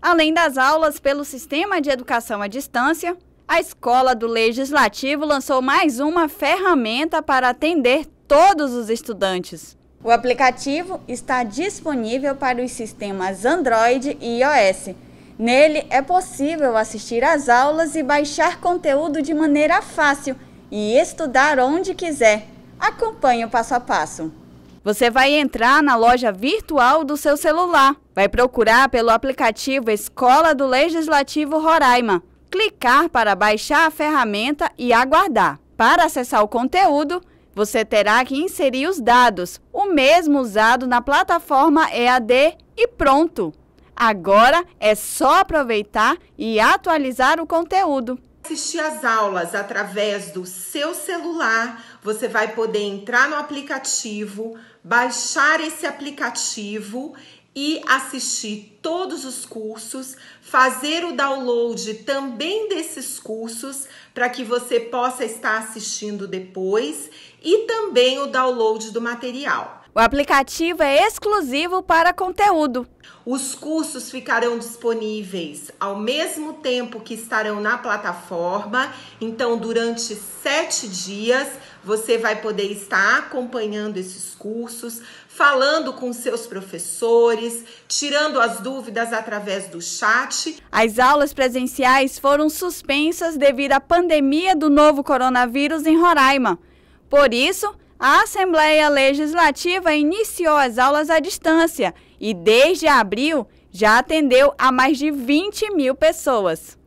Além das aulas pelo Sistema de Educação à Distância, a Escola do Legislativo lançou mais uma ferramenta para atender todos os estudantes. O aplicativo está disponível para os sistemas Android e iOS. Nele é possível assistir às aulas e baixar conteúdo de maneira fácil e estudar onde quiser. Acompanhe o passo a passo. Você vai entrar na loja virtual do seu celular, vai procurar pelo aplicativo Escola do Legislativo Roraima, clicar para baixar a ferramenta e aguardar. Para acessar o conteúdo, você terá que inserir os dados, o mesmo usado na plataforma EAD e pronto! Agora é só aproveitar e atualizar o conteúdo assistir as aulas através do seu celular, você vai poder entrar no aplicativo, baixar esse aplicativo e assistir todos os cursos, fazer o download também desses cursos para que você possa estar assistindo depois e também o download do material. O aplicativo é exclusivo para conteúdo. Os cursos ficarão disponíveis ao mesmo tempo que estarão na plataforma. Então, durante sete dias, você vai poder estar acompanhando esses cursos, falando com seus professores, tirando as dúvidas através do chat. As aulas presenciais foram suspensas devido à pandemia do novo coronavírus em Roraima. Por isso, a Assembleia Legislativa iniciou as aulas à distância e, desde abril, já atendeu a mais de 20 mil pessoas.